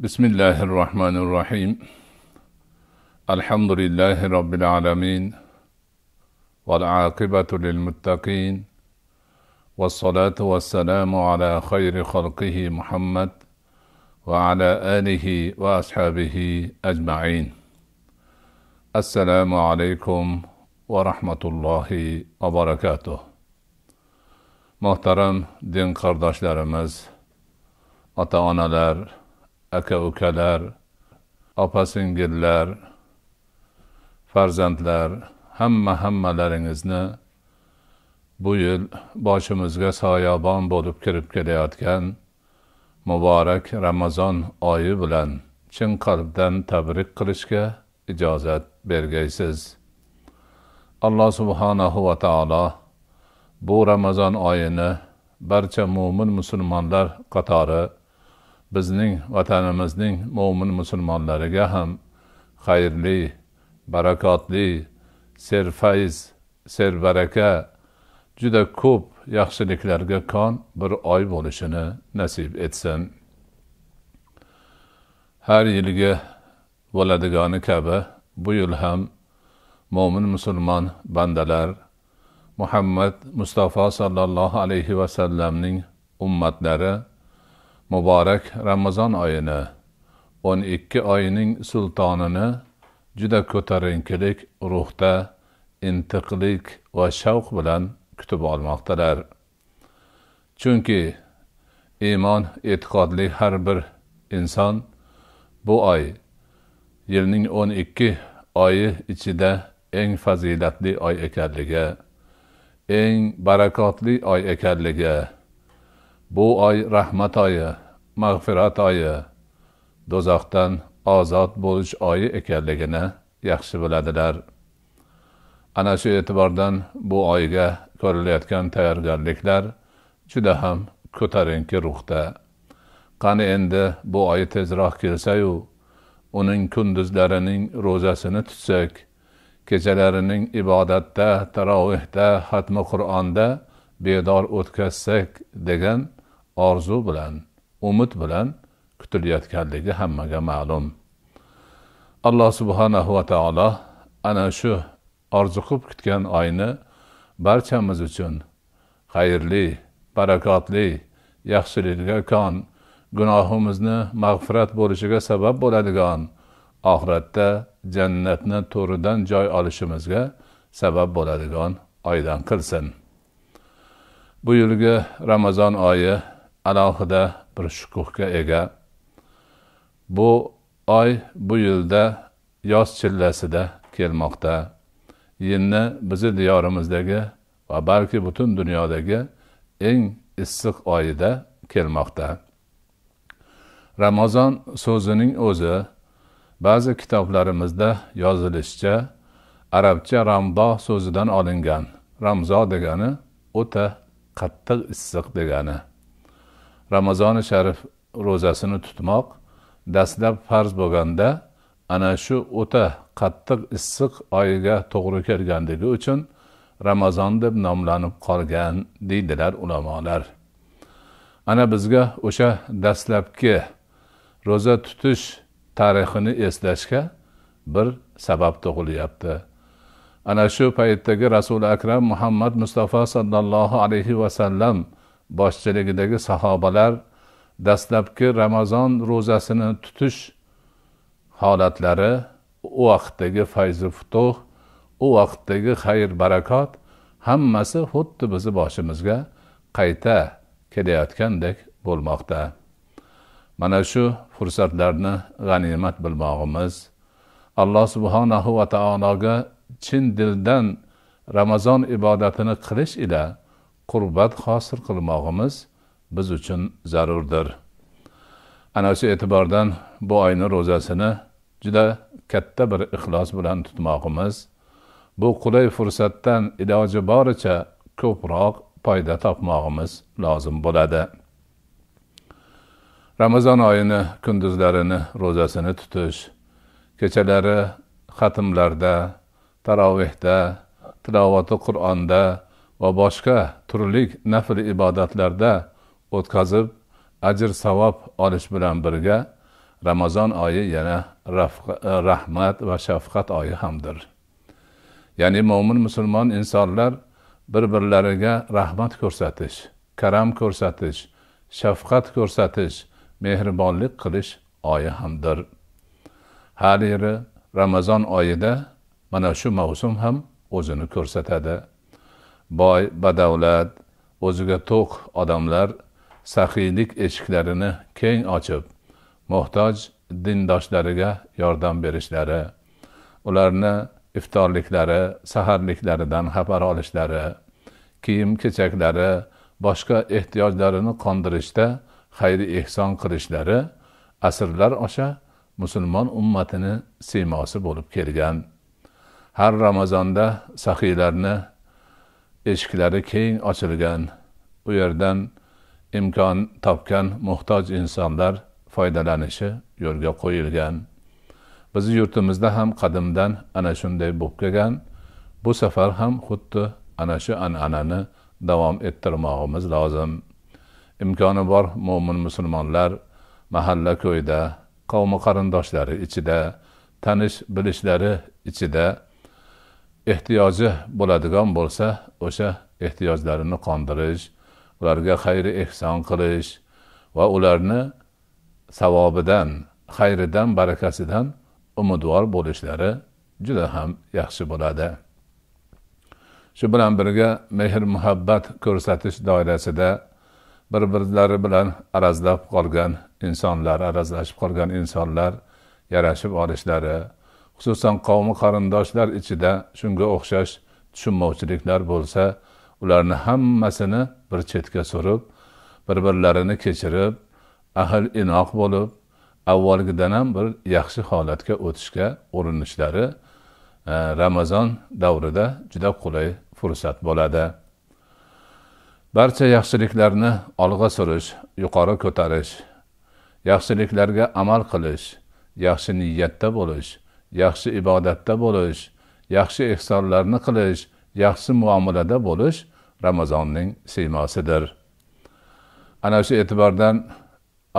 بسم الله الرحمن الرحيم الحمد لله رب العالمين والعاقبة للمتقين والصلاة والسلام على خير خلقه محمد وعلى آله وأصحابه أجمعين السلام عليكم ورحمة الله وبركاته محترم دين kardeşlerimiz, ata-analar, aka ukalar opa singillar farzandlar hamma hammalaringizni bu yil boshimizga soyabon bo'lib kirib kelayotgan muborak ramazon oyi bilan chin qalbdan tabrik qilishga ijozat bergaysiz alloh subhanahu va taolo bu ramazon oyini barcha mo'min musulmonlar qatori bizning vatanimizning mo'min musulmonlariga ham xayrli barakotli serfayz serbaraka juda ko'p yaxshiliklarga kon bir oy bo'lishini nasib etsin har yilgi bo'ladigani kabi bu yil ham mo'min musulmon bandalar muhammad mustafa sollallohu alayhi vasallamning ummatlari muborak ramazon oyini o'n ikki oyning sultonini juda ko'tarinkilik ruhda intiqlik va shavq bilan kutib olmoqdalar chunki iymon e'tiqodli har bir inson bu oy yilning o'n ikki oyi ichida eng fazilatli oy ekanligi eng barakotli oy ekanligi bu oy rahmat oyi mag'firat oyi do'zaxdan ozod bo'lish oyi ekanligini yaxshi biladilar ana shu e'tibordan bu oyga ko'rilayotgan tayyorgarliklar juda ham ko'tarinki ruhda qani endi bu oy tezroq kelsayu uning kunduzlarining ro'zasini tutsak kechalarining ibodatda tarovehda xatmi qur'onda bedor o'tkazsak degan orzu bilan umid bilan kutilayotganligi hammaga ma'lum alloh subhanahu va taolo ana shu orziqib kutgan oyni barchamiz uchun xayrli barakotli yaxshiliklarga kon gunohimizni mag'firat bo'lishiga sabab bo'ladigan oxiratda jannatni to'ridan joy olishimizga sabab bo'ladigan oydan qilsin bu yilgi ramazon oyi alohida bir shukuhga ega bu oy bu yilda yoz chillasida kelmoqda yilni bizni diyorimizdagi va balki butun dunyodagi eng issiq oyida kelmoqda ramazon so'zining o'zi ba'zi kitoblarimizda yozilishicha arabcha ramdo so'zidan olingan ramzo degani o'ta qattiq issiq degani ramazoni sharif ro'zasini tutmoq dastlab farz bo'lganda ana shu o'ta qattiq issiq oyiga to'g'ri kelganligi uchun ramazon deb nomlanib qolgan deydilar ulamolar ana bizga o'sha dastlabki ro'za tutish tarixini eslashga bir sabab tug'ilyapti ana shu paytdagi rasuli akram muhammad mustafa sollallohu alayhi vasallam boshchiligidagi sahobalar dastlabki ramazon ro'zasini tutish holatlari u vaqtdagi fayzi futuh u vaqtdagi xayr barakot hammasi xuddi bizni boshimizga qayta kelayotgandek bo'lmoqda mana shu fursatlarni g'animat bilmog'imiz alloh subhanahu va taologa chin dildan ramazon ibodatini qilish ila qurbat hosil qilmog'imiz biz uchun zarurdir ana shu e'tibordan bu oyni ro'zasini juda katta bir ixlos bilan tutmog'imiz bu qulay fursatdan iloji boricha ko'proq foyda topmog'imiz lozim bo'ladi ramazon oyini kunduzlarini ro'zasini tutish kechalari xatmlarda tarovehda tilovati qur'onda va boshqa turli nafl ibodatlarda o'tkazib ajr savob olish bilan birga ramazon oyi yana e, rahmat va shafqat oyi hamdir ya'ni mo'min musulmon insonlar bir birlariga rahmat ko'rsatish karam ko'rsatish shafqat ko'rsatish mehribonlik qilish oyi hamdir har yili ramazon oyida mana shu mavsum ham o'zini ko'rsatadi boy badavlat o'ziga to'q odamlar saxiylik eshiklarini keng ochib muhtoj dindoshlariga yordam berishlari ularni iftorliklari saharliklaridan xabar olishlari kiyim kechaklari boshqa ehtiyojlarini qondirishda xayri ehson qilishlari asrlar osha musulmon ummatini siymosi bo'lib kelgan har ramazonda saxiylarni eshiklari keng ochilgan u yerdan imkon topgan muhtoj insonlar foydalanishi yo'lga qo'yilgan bizni yurtimizda ham qadimdan ana shunday bo'lib kelgan bu safar ham xuddi ana shu an'anani davom ettirmog'imiz lozim imkoni bor mo'min musulmonlar mahalla ko'yda qavmi qarindoshlari ichida tanish bilishlari ichida ehtiyoji bo'ladigan bo'lsa o'sha ehtiyojlarini qondirish ularga xayri ehson qilish va ularni savobidan xayridan barakasidan umidvor bo'lishlari juda ham yaxshi bo'ladi shu bilan birga mehr muhabbat ko'rsatish doirasida bir birlari bilan arazlab qolgan insonlar arazlashib qolgan insonlar yarashib olishlari xususan qavmi qarindoshlar ichida shunga o'xshash tushunmovchiliklar bo'lsa ularni hammasini bir chetga surib bir birlarini kechirib ahil inoq bo'lib avvalgidan ham bir yaxshi holatga o'tishga urinishlari e, ramazon davrida juda qulay fursat bo'ladi barcha yaxshiliklarni olg'a surish yuqori ko'tarish yaxshiliklarga amal qilish yaxshi niyatda bo'lish yaxshi ibodatda bo'lish yaxshi ehsonlarni qilish yaxshi muomalada bo'lish ramazonning siymosidir ana shu e'tibordan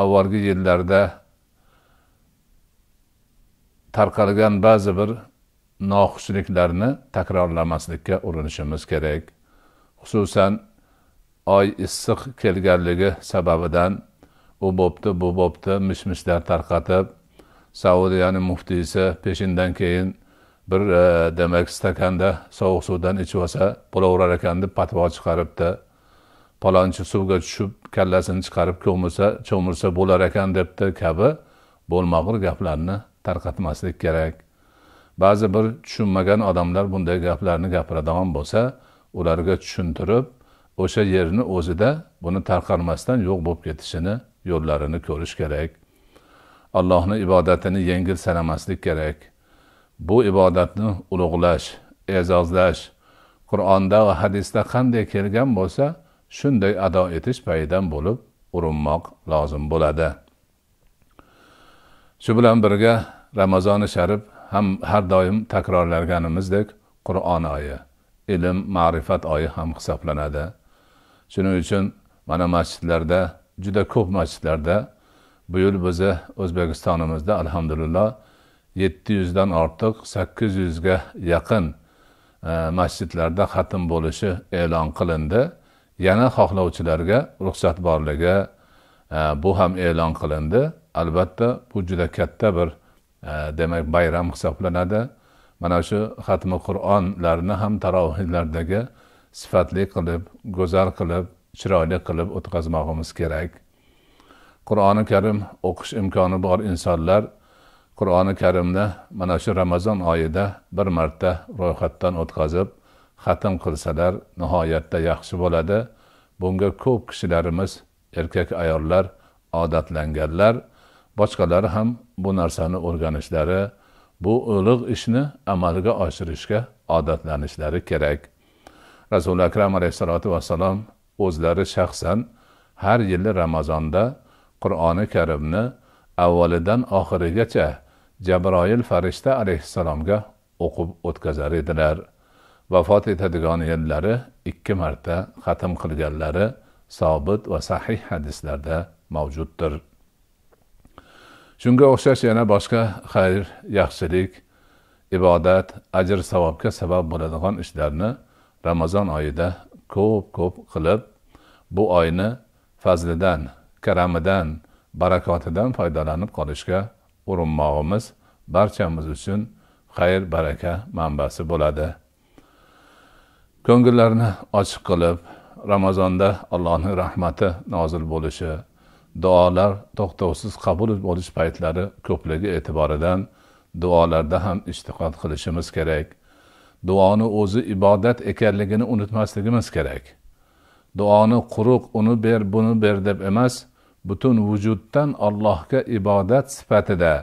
avvalgi yillarda tarqalgan ba'zi bir noxushliklarni takrorlamaslikka urinishimiz kerak xususan oy issiq kelganligi sababidan u bo'pti bu bo'pti mish mishlar tarqatib saudiyani muftiysi peshindan keyin bir e, demak stakanda sovuq suvdan ichib olsa bo'laverar ekan deb patvo chiqaribdi palonchi suvga tushib kallasini chiqarib ko'milsa cho'milsa bo'lar ekan debdi kabi bo'lmag'ur gaplarni tarqatmaslik kerak ba'zi bir tushunmagan odamlar bunday gaplarni gapiradigan bo'lsa ularga tushuntirib o'sha yerni o'zida buni tarqalmasdan yo'q bo'lib ketishini yo'llarini ko'rish kerak allohni ibodatini yengil sanamaslik kerak bu ibodatni ulug'lash e'zozlash qur'onda va hadisda qanday kelgan bo'lsa shunday ado etish payidan bo'lib urinmoq lozim bo'ladi shu bilan birga ramazoni sharif ham har doim takrorlaganimizdek qur'on oyi ilm ma'rifat oyi ham hisoblanadi shuning uchun mana masjidlarda juda ko'p masjidlarda bu yil bizni o'zbekistonimizda alhamdulillah 700 dan ortiq 800 ga yaqin e, masjidlarda xatm bo'lishi e'lon qilindi yana xohlovchilarga ruxsat borligi e, bu ham e'lon qilindi albatta bu juda katta bir e, demak bayram hisoblanadi mana shu xatmi qur'onlarni ham tarovihlardagi sifatli qilib go'zal qilib chiroyli qilib o'tkazmog'imiz kerak qur'oni karim o'qish imkoni bor insonlar qur'oni karimni mana shu ramazon oyida bir marta ro'yxatdan o'tkazib xatm qilsalar nihoyatda yaxshi bo'ladi bunga ko'p kishilarimiz erkak ayollar odatlanganlar boshqalari ham bu narsani o'rganishlari bu ulug' ishni amalga oshirishga odatlanishlari kerak rasuli akram alayhissalotu vassalom o'zlari shaxsan har yili ramazonda Qur'oni Karimni avvalidan oxirigacha Jabroil farishta alayhissalomga o'qib o'tkazar edilar. Vafot etadigan yillari ikki marta xatm qilganlari sobit va sahih hadislarda mavjuddir. Shunga o'xshash yana boshqa xayr, yaxshilik, ibodat, ajr savobga sabab bo'ladigan ishlarni Ramazon oyida ko'p ko'p qilib, bu oyni fazlidan karamidan barakotidan foydalanib qolishga urinmog'imiz barchamiz uchun xayr baraka manbasi bo'ladi ko'ngillarni ochiq qilib ramazonda allohning rahmati nozil bo'lishi duolar to'xtovsiz qabul bo'lish paytlari ko'pligi e'tiboridan duolarda ham ishtiqod qilishimiz kerak duoni o'zi ibodat ekanligini unutmasligimiz kerak duoni quruq uni ber buni ber deb emas butun vujuddan allohga ibodat sifatida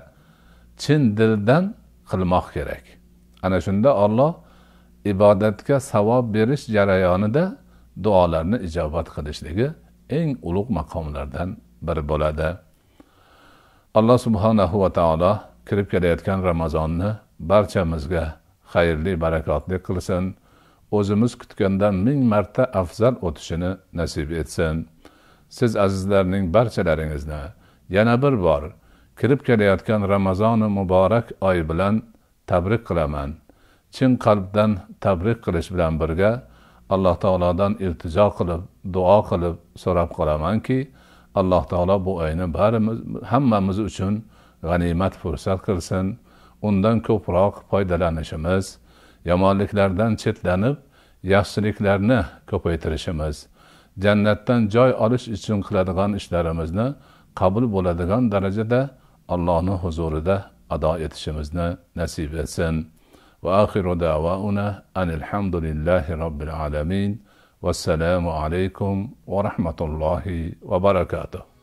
chin dildan qilmoq kerak ana shunda olloh ibodatga savob berish jarayonida duolarni ijobat qilishligi eng ulug' maqomlardan biri bo'ladi alloh subhanahu va taolo kirib kelayotgan ramazonni barchamizga xayrli barakotli qilsin o'zimiz kutgandan ming marta afzal o'tishini nasib etsin siz azizlarning barchalaringizni yana bir bor kirib kelayotgan ramazoni muborak oyi bilan tabrik qilaman chin qalbdan tabrik qilish bilan birga alloh taolodan iltijo qilib duo qilib so'rab qolamanki alloh taolo bu oyni barimiz hammamiz uchun g'animat fursat qilsin undan ko'proq foydalanishimiz yomonliklardan chetlanib yaxshiliklarni ko'paytirishimiz jannatdan joy olish uchun qiladigan ishlarimizni qabul bo'ladigan darajada allohni huzurida ado etishimizni nasib etsin va axiru davauna anilhamdulillahi robbil alamin vassalamu alaykum va rahmatullohi va barakatuh